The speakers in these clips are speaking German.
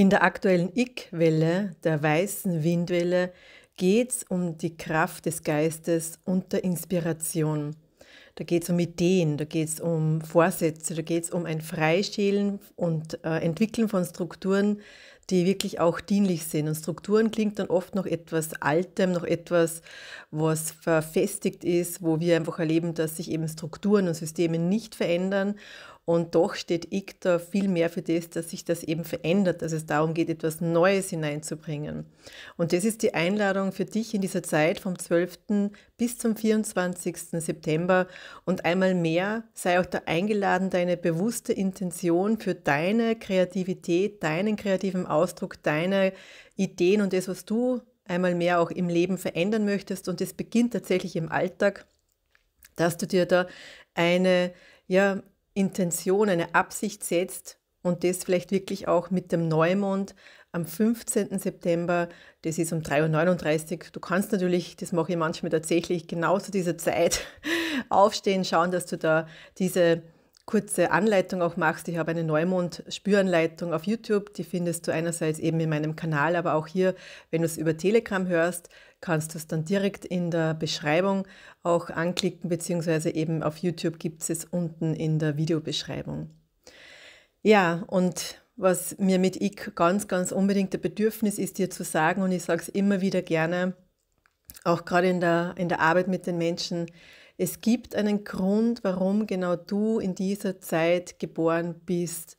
In der aktuellen Ich-Welle, der weißen Windwelle, geht es um die Kraft des Geistes und der Inspiration. Da geht es um Ideen, da geht es um Vorsätze, da geht es um ein Freischälen und äh, Entwickeln von Strukturen, die wirklich auch dienlich sind. Und Strukturen klingt dann oft noch etwas Altem, noch etwas, was verfestigt ist, wo wir einfach erleben, dass sich eben Strukturen und Systeme nicht verändern und doch steht ICTA viel mehr für das, dass sich das eben verändert, dass es darum geht, etwas Neues hineinzubringen. Und das ist die Einladung für dich in dieser Zeit vom 12. bis zum 24. September. Und einmal mehr sei auch da eingeladen, deine bewusste Intention für deine Kreativität, deinen kreativen Ausdruck, deine Ideen und das, was du einmal mehr auch im Leben verändern möchtest. Und es beginnt tatsächlich im Alltag, dass du dir da eine ja, Intention, eine Absicht setzt und das vielleicht wirklich auch mit dem Neumond am 15. September, das ist um 3.39 Uhr. Du kannst natürlich, das mache ich manchmal tatsächlich, genau zu dieser Zeit aufstehen, schauen, dass du da diese kurze Anleitung auch machst. Ich habe eine Neumond-Spüranleitung auf YouTube, die findest du einerseits eben in meinem Kanal, aber auch hier, wenn du es über Telegram hörst, kannst du es dann direkt in der Beschreibung auch anklicken, beziehungsweise eben auf YouTube gibt es es unten in der Videobeschreibung. Ja, und was mir mit IK ganz, ganz unbedingt der Bedürfnis ist, dir zu sagen, und ich sage es immer wieder gerne, auch gerade in der, in der Arbeit mit den Menschen, es gibt einen Grund, warum genau du in dieser Zeit geboren bist.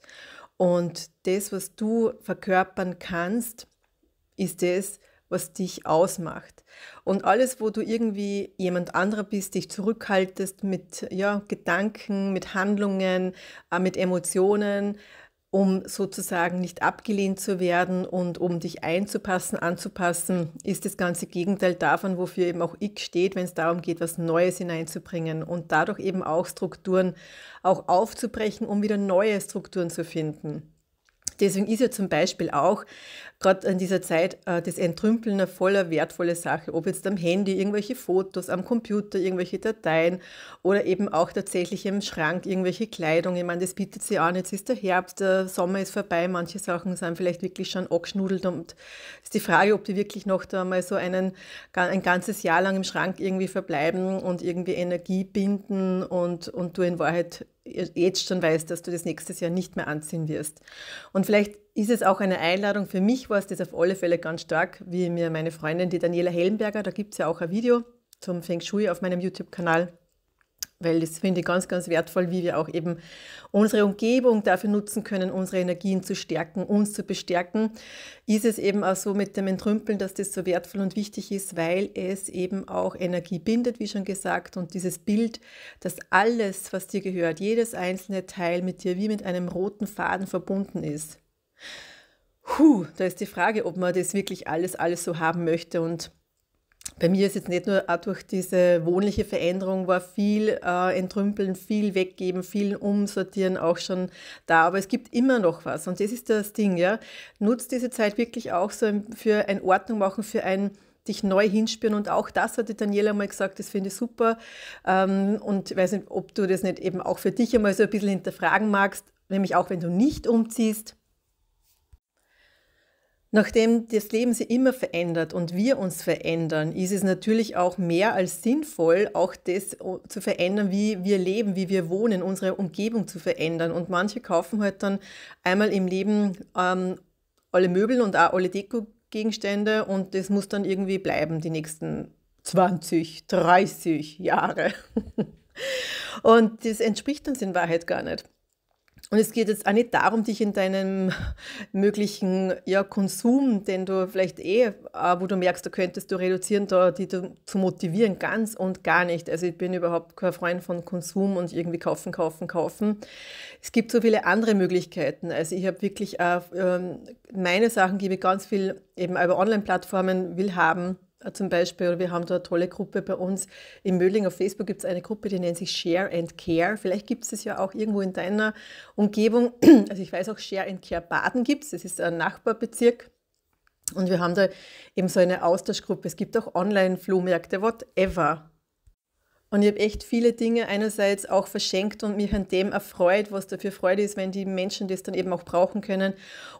Und das, was du verkörpern kannst, ist das, was dich ausmacht. Und alles, wo du irgendwie jemand anderer bist, dich zurückhaltest mit ja, Gedanken, mit Handlungen, äh, mit Emotionen, um sozusagen nicht abgelehnt zu werden und um dich einzupassen, anzupassen, ist das ganze Gegenteil davon, wofür eben auch ich steht, wenn es darum geht, was Neues hineinzubringen und dadurch eben auch Strukturen auch aufzubrechen, um wieder neue Strukturen zu finden. Deswegen ist ja zum Beispiel auch gerade in dieser Zeit äh, das Entrümpeln eine voller wertvolle Sache, ob jetzt am Handy irgendwelche Fotos, am Computer irgendwelche Dateien oder eben auch tatsächlich im Schrank irgendwelche Kleidung. Ich meine, das bietet sich an, jetzt ist der Herbst, der Sommer ist vorbei, manche Sachen sind vielleicht wirklich schon abgeschnudelt und es ist die Frage, ob die wirklich noch da mal so einen, ein ganzes Jahr lang im Schrank irgendwie verbleiben und irgendwie Energie binden und, und du in Wahrheit jetzt schon weißt, dass du das nächstes Jahr nicht mehr anziehen wirst. Und vielleicht ist es auch eine Einladung. Für mich war es das auf alle Fälle ganz stark, wie mir meine Freundin, die Daniela Hellenberger, da gibt es ja auch ein Video zum Feng Shui auf meinem YouTube-Kanal, weil das finde ich ganz, ganz wertvoll, wie wir auch eben unsere Umgebung dafür nutzen können, unsere Energien zu stärken, uns zu bestärken, ist es eben auch so mit dem Entrümpeln, dass das so wertvoll und wichtig ist, weil es eben auch Energie bindet, wie schon gesagt, und dieses Bild, dass alles, was dir gehört, jedes einzelne Teil mit dir wie mit einem roten Faden verbunden ist. Puh, da ist die Frage, ob man das wirklich alles, alles so haben möchte und bei mir ist jetzt nicht nur auch durch diese wohnliche Veränderung war viel äh, entrümpeln, viel weggeben, viel umsortieren auch schon da, aber es gibt immer noch was und das ist das Ding, ja. Nutzt diese Zeit wirklich auch so für ein Ordnung machen, für ein dich neu hinspüren. Und auch das hat die Daniela mal gesagt, das finde ich super. Ähm, und ich weiß nicht, ob du das nicht eben auch für dich einmal so ein bisschen hinterfragen magst, nämlich auch wenn du nicht umziehst, Nachdem das Leben sich immer verändert und wir uns verändern, ist es natürlich auch mehr als sinnvoll, auch das zu verändern, wie wir leben, wie wir wohnen, unsere Umgebung zu verändern. Und manche kaufen halt dann einmal im Leben ähm, alle Möbel und auch alle Dekogegenstände und das muss dann irgendwie bleiben die nächsten 20, 30 Jahre. und das entspricht uns in Wahrheit gar nicht. Und es geht jetzt auch nicht darum, dich in deinem möglichen ja, Konsum, den du vielleicht eh, äh, wo du merkst, da könntest du reduzieren, da die zu motivieren, ganz und gar nicht. Also ich bin überhaupt kein Freund von Konsum und irgendwie kaufen, kaufen, kaufen. Es gibt so viele andere Möglichkeiten. Also ich habe wirklich auch, ähm, meine Sachen gebe ich ganz viel eben über Online-Plattformen will haben zum Beispiel, oder wir haben da eine tolle Gruppe bei uns im Mödling auf Facebook, gibt es eine Gruppe, die nennt sich Share and Care. Vielleicht gibt es es ja auch irgendwo in deiner Umgebung. Also ich weiß auch, Share and Care Baden gibt es, das ist ein Nachbarbezirk. Und wir haben da eben so eine Austauschgruppe. Es gibt auch Online-Flohmärkte, whatever. Und ich habe echt viele Dinge einerseits auch verschenkt und mich an dem erfreut, was dafür Freude ist, wenn die Menschen das dann eben auch brauchen können.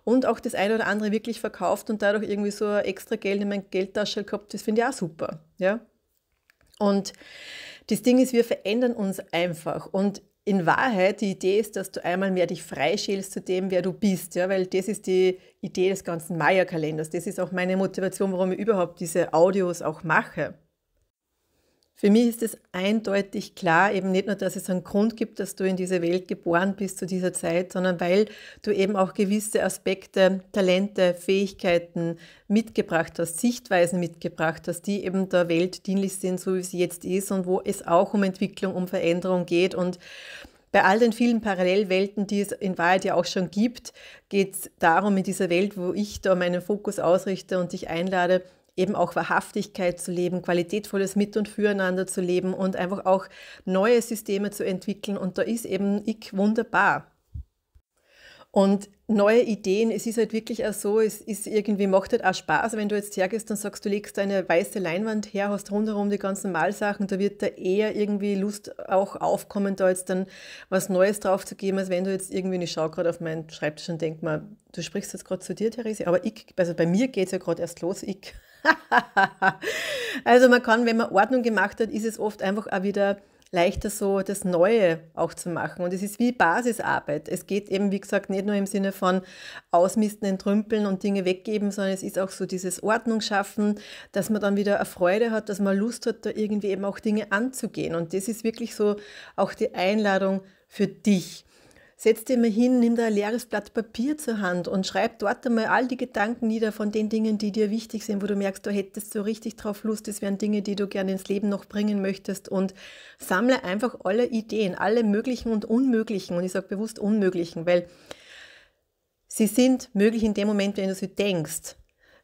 Und auch das eine oder andere wirklich verkauft und dadurch irgendwie so extra Geld in mein Geldtasche gehabt, das finde ich auch super. Ja? Und das Ding ist, wir verändern uns einfach. Und in Wahrheit, die Idee ist, dass du einmal mehr dich freischälst zu dem, wer du bist, ja, weil das ist die Idee des ganzen Maya-Kalenders. Das ist auch meine Motivation, warum ich überhaupt diese Audios auch mache. Für mich ist es eindeutig klar, eben nicht nur, dass es einen Grund gibt, dass du in diese Welt geboren bist zu dieser Zeit, sondern weil du eben auch gewisse Aspekte, Talente, Fähigkeiten mitgebracht hast, Sichtweisen mitgebracht hast, die eben der Welt dienlich sind, so wie sie jetzt ist und wo es auch um Entwicklung, um Veränderung geht. Und bei all den vielen Parallelwelten, die es in Wahrheit ja auch schon gibt, geht es darum, in dieser Welt, wo ich da meinen Fokus ausrichte und dich einlade, eben auch Wahrhaftigkeit zu leben, qualitätvolles Mit- und Füreinander zu leben und einfach auch neue Systeme zu entwickeln. Und da ist eben ich wunderbar. Und neue Ideen, es ist halt wirklich auch so, es ist irgendwie, macht halt auch Spaß, wenn du jetzt hergehst und sagst, du legst eine weiße Leinwand her, hast rundherum die ganzen Malsachen, da wird da eher irgendwie Lust auch aufkommen, da jetzt dann was Neues drauf zu geben, als wenn du jetzt irgendwie, ich schaue gerade auf meinen Schreibtisch und denk mal, du sprichst jetzt gerade zu dir, Therese, aber ich, also bei mir geht es ja gerade erst los, ich also man kann, wenn man Ordnung gemacht hat, ist es oft einfach auch wieder leichter so das Neue auch zu machen. Und es ist wie Basisarbeit. Es geht eben, wie gesagt, nicht nur im Sinne von Ausmisten, Entrümpeln und Dinge weggeben, sondern es ist auch so dieses Ordnung schaffen, dass man dann wieder eine Freude hat, dass man Lust hat, da irgendwie eben auch Dinge anzugehen. Und das ist wirklich so auch die Einladung für dich. Setz dir mal hin, nimm da ein leeres Blatt Papier zur Hand und schreib dort einmal all die Gedanken nieder von den Dingen, die dir wichtig sind, wo du merkst, du hättest so richtig drauf Lust, das wären Dinge, die du gerne ins Leben noch bringen möchtest und sammle einfach alle Ideen, alle möglichen und unmöglichen und ich sage bewusst unmöglichen, weil sie sind möglich in dem Moment, wenn du sie denkst.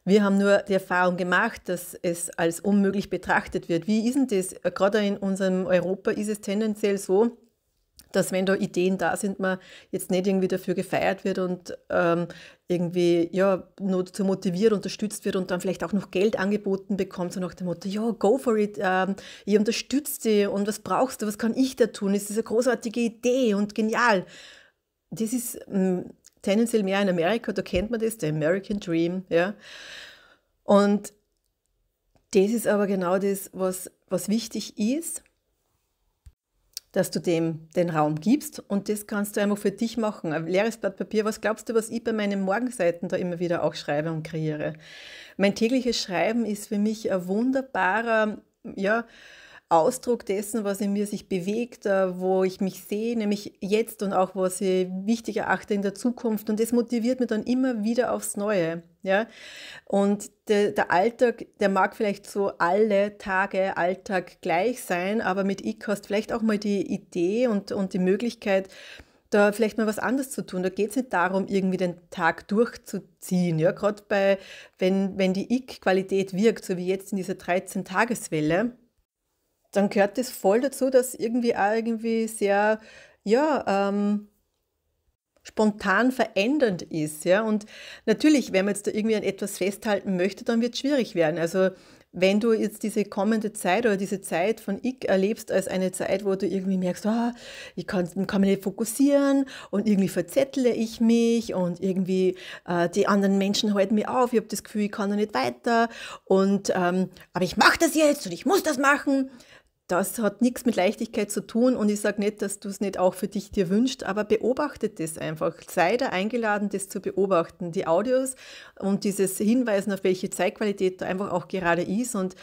Wir haben nur die Erfahrung gemacht, dass es als unmöglich betrachtet wird. Wie ist denn das? Gerade in unserem Europa ist es tendenziell so, dass wenn da Ideen da sind, man jetzt nicht irgendwie dafür gefeiert wird und ähm, irgendwie ja, nur zu motiviert unterstützt wird und dann vielleicht auch noch Geld angeboten bekommt, so nach dem Motto, ja, go for it, ähm, ich unterstütze dich und was brauchst du, was kann ich da tun, ist das eine großartige Idee und genial. Das ist ähm, tendenziell mehr in Amerika, da kennt man das, der American Dream, ja. Und das ist aber genau das, was, was wichtig ist, dass du dem den Raum gibst und das kannst du einfach für dich machen. Ein leeres Blatt Papier, was glaubst du, was ich bei meinen Morgenseiten da immer wieder auch schreibe und kreiere? Mein tägliches Schreiben ist für mich ein wunderbarer, ja, Ausdruck dessen, was in mir sich bewegt, äh, wo ich mich sehe, nämlich jetzt und auch was ich wichtig erachte in der Zukunft. Und das motiviert mich dann immer wieder aufs Neue. Ja? Und de, der Alltag, der mag vielleicht so alle Tage Alltag gleich sein, aber mit E-Cost vielleicht auch mal die Idee und, und die Möglichkeit, da vielleicht mal was anderes zu tun. Da geht es nicht darum, irgendwie den Tag durchzuziehen. Ja? Gerade bei, wenn, wenn die IC-Qualität wirkt, so wie jetzt in dieser 13-Tageswelle, dann gehört das voll dazu, dass irgendwie auch irgendwie sehr, ja, ähm, spontan verändernd ist. Ja? Und natürlich, wenn man jetzt da irgendwie an etwas festhalten möchte, dann wird es schwierig werden. Also wenn du jetzt diese kommende Zeit oder diese Zeit von Ich erlebst als eine Zeit, wo du irgendwie merkst, oh, ich kann, kann mich nicht fokussieren und irgendwie verzettle ich mich und irgendwie äh, die anderen Menschen halten mich auf, ich habe das Gefühl, ich kann da nicht weiter und ähm, aber ich mache das jetzt und ich muss das machen, das hat nichts mit Leichtigkeit zu tun und ich sage nicht, dass du es nicht auch für dich dir wünschst, aber beobachte das einfach. Sei da eingeladen, das zu beobachten. Die Audios und dieses Hinweisen, auf welche Zeitqualität da einfach auch gerade ist und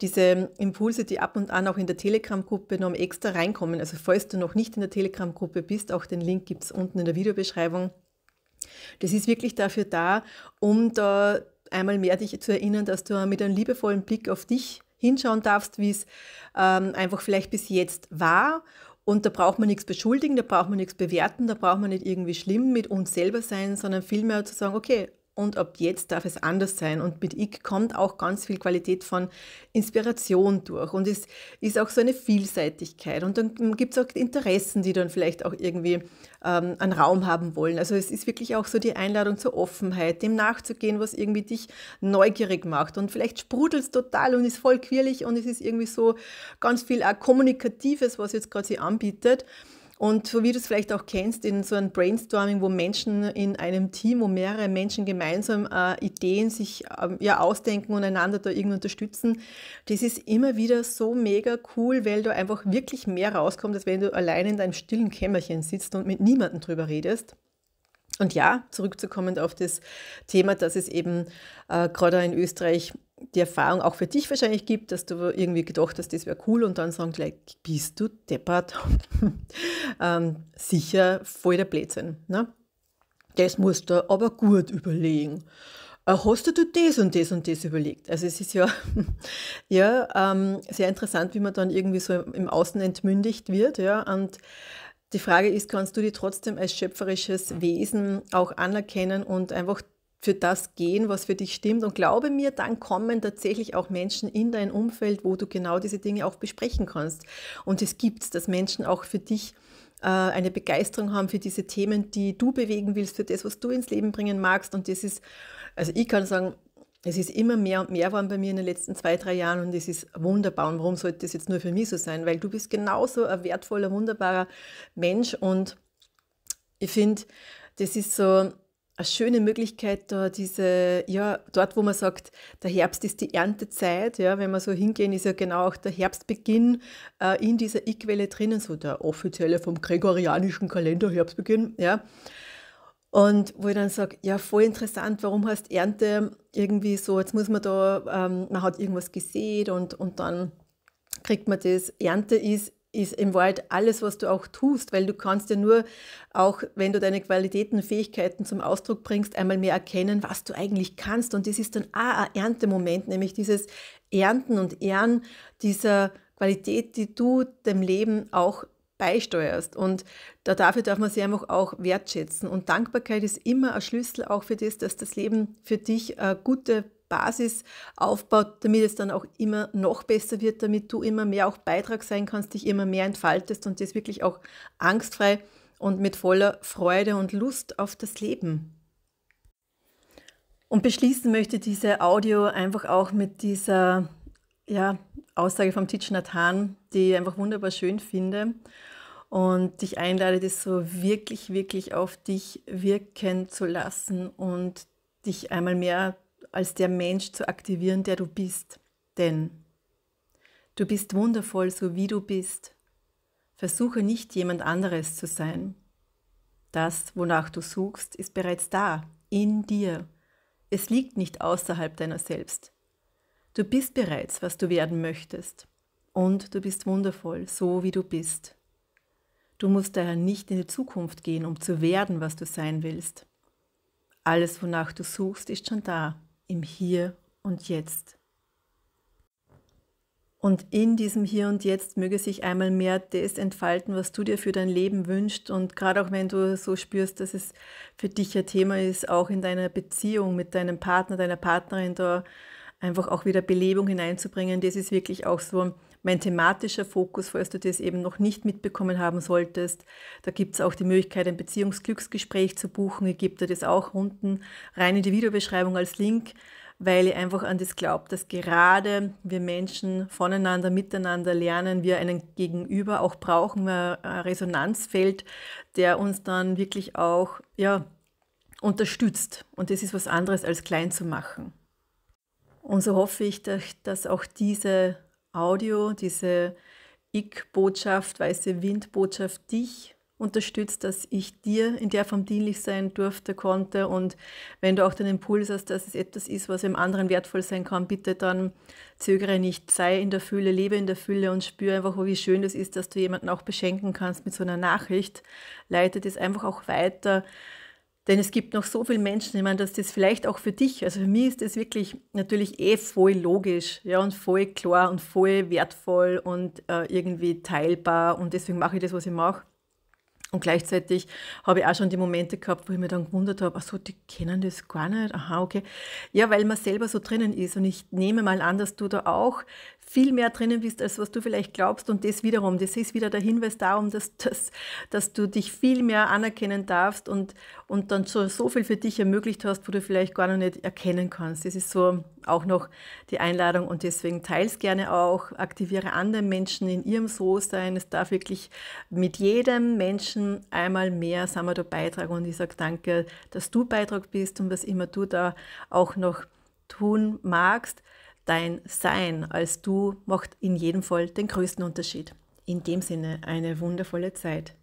diese Impulse, die ab und an auch in der Telegram-Gruppe noch extra reinkommen. Also falls du noch nicht in der Telegram-Gruppe bist, auch den Link gibt es unten in der Videobeschreibung. Das ist wirklich dafür da, um da einmal mehr dich zu erinnern, dass du mit einem liebevollen Blick auf dich hinschauen darfst, wie es ähm, einfach vielleicht bis jetzt war. Und da braucht man nichts beschuldigen, da braucht man nichts bewerten, da braucht man nicht irgendwie schlimm mit uns selber sein, sondern vielmehr zu sagen, okay, und ab jetzt darf es anders sein. Und mit Ich kommt auch ganz viel Qualität von Inspiration durch und es ist auch so eine Vielseitigkeit. Und dann gibt es auch Interessen, die dann vielleicht auch irgendwie ähm, einen Raum haben wollen. Also es ist wirklich auch so die Einladung zur Offenheit, dem nachzugehen, was irgendwie dich neugierig macht. Und vielleicht sprudelt es total und ist voll quirlig und es ist irgendwie so ganz viel auch äh, Kommunikatives, was jetzt gerade sie anbietet. Und so wie du es vielleicht auch kennst, in so einem Brainstorming, wo Menschen in einem Team, wo mehrere Menschen gemeinsam äh, Ideen sich äh, ja ausdenken und einander da irgendwie unterstützen, das ist immer wieder so mega cool, weil du einfach wirklich mehr rauskommst, als wenn du allein in deinem stillen Kämmerchen sitzt und mit niemandem drüber redest. Und ja, zurückzukommen auf das Thema, dass es eben äh, gerade in Österreich die Erfahrung auch für dich wahrscheinlich gibt, dass du irgendwie gedacht hast, das wäre cool und dann sagen gleich, bist du deppert? ähm, sicher voll der Blödsinn. Ne? Das musst du aber gut überlegen. Äh, hast du dir das und das und das überlegt? Also es ist ja, ja ähm, sehr interessant, wie man dann irgendwie so im Außen entmündigt wird. Ja? Und die Frage ist, kannst du die trotzdem als schöpferisches Wesen auch anerkennen und einfach für das gehen, was für dich stimmt. Und glaube mir, dann kommen tatsächlich auch Menschen in dein Umfeld, wo du genau diese Dinge auch besprechen kannst. Und es gibt, dass Menschen auch für dich äh, eine Begeisterung haben für diese Themen, die du bewegen willst, für das, was du ins Leben bringen magst. Und das ist, also ich kann sagen, es ist immer mehr und mehr geworden bei mir in den letzten zwei, drei Jahren und es ist wunderbar. Und warum sollte das jetzt nur für mich so sein? Weil du bist genauso ein wertvoller, wunderbarer Mensch und ich finde, das ist so, eine schöne Möglichkeit, da diese, ja, dort, wo man sagt, der Herbst ist die Erntezeit, ja, wenn wir so hingehen, ist ja genau auch der Herbstbeginn äh, in dieser I-Quelle drinnen, so der offizielle vom gregorianischen Kalender Herbstbeginn, ja. Und wo ich dann sage, ja, voll interessant, warum heißt Ernte irgendwie so, jetzt muss man da, ähm, man hat irgendwas gesät und, und dann kriegt man das, Ernte ist ist im Wald alles, was du auch tust, weil du kannst ja nur, auch wenn du deine Qualitäten, und Fähigkeiten zum Ausdruck bringst, einmal mehr erkennen, was du eigentlich kannst. Und das ist dann auch ein Erntemoment, nämlich dieses Ernten und Ehren dieser Qualität, die du dem Leben auch beisteuerst. Und dafür darf man sie einfach auch wertschätzen. Und Dankbarkeit ist immer ein Schlüssel auch für das, dass das Leben für dich eine äh, gute Basis aufbaut, damit es dann auch immer noch besser wird, damit du immer mehr auch Beitrag sein kannst, dich immer mehr entfaltest und das wirklich auch angstfrei und mit voller Freude und Lust auf das Leben. Und beschließen möchte diese Audio einfach auch mit dieser ja, Aussage vom Tich Nathan, die ich einfach wunderbar schön finde und dich einlade, das so wirklich, wirklich auf dich wirken zu lassen und dich einmal mehr als der Mensch zu aktivieren, der du bist. Denn du bist wundervoll, so wie du bist. Versuche nicht jemand anderes zu sein. Das, wonach du suchst, ist bereits da, in dir. Es liegt nicht außerhalb deiner selbst. Du bist bereits, was du werden möchtest. Und du bist wundervoll, so wie du bist. Du musst daher nicht in die Zukunft gehen, um zu werden, was du sein willst. Alles, wonach du suchst, ist schon da im Hier und Jetzt. Und in diesem Hier und Jetzt möge sich einmal mehr das entfalten, was du dir für dein Leben wünschst. Und gerade auch wenn du so spürst, dass es für dich ein Thema ist, auch in deiner Beziehung mit deinem Partner, deiner Partnerin da einfach auch wieder Belebung hineinzubringen, das ist wirklich auch so mein thematischer Fokus, falls du das eben noch nicht mitbekommen haben solltest. Da gibt es auch die Möglichkeit, ein Beziehungsglücksgespräch zu buchen. Ich gebe dir das auch unten rein in die Videobeschreibung als Link, weil ich einfach an das glaube, dass gerade wir Menschen voneinander, miteinander lernen, wir einen Gegenüber auch brauchen, ein Resonanzfeld, der uns dann wirklich auch, ja, unterstützt. Und das ist was anderes als klein zu machen. Und so hoffe ich, dass auch diese Audio, diese Ich-Botschaft, weiße Wind-Botschaft dich unterstützt, dass ich dir in der Form dienlich sein durfte, konnte. Und wenn du auch den Impuls hast, dass es etwas ist, was im anderen wertvoll sein kann, bitte dann zögere nicht, sei in der Fülle, lebe in der Fülle und spüre einfach, wie schön das ist, dass du jemanden auch beschenken kannst mit so einer Nachricht. Leite das einfach auch weiter denn es gibt noch so viele Menschen, ich meine, dass das vielleicht auch für dich, also für mich ist das wirklich natürlich eh voll logisch, ja, und voll klar und voll wertvoll und äh, irgendwie teilbar und deswegen mache ich das, was ich mache. Und gleichzeitig habe ich auch schon die Momente gehabt, wo ich mir dann gewundert habe, ach so, die kennen das gar nicht, aha, okay. Ja, weil man selber so drinnen ist und ich nehme mal an, dass du da auch viel mehr drinnen bist, als was du vielleicht glaubst. Und das wiederum, das ist wieder der Hinweis darum, dass, dass, dass du dich viel mehr anerkennen darfst und, und dann schon so viel für dich ermöglicht hast, wo du vielleicht gar noch nicht erkennen kannst. Das ist so auch noch die Einladung und deswegen teils gerne auch, aktiviere andere Menschen in ihrem So-Sein. Es darf wirklich mit jedem Menschen einmal mehr sagen Samado Beitrag und ich sage danke, dass du Beitrag bist und was immer du da auch noch tun magst dein Sein als du macht in jedem Fall den größten Unterschied. In dem Sinne eine wundervolle Zeit.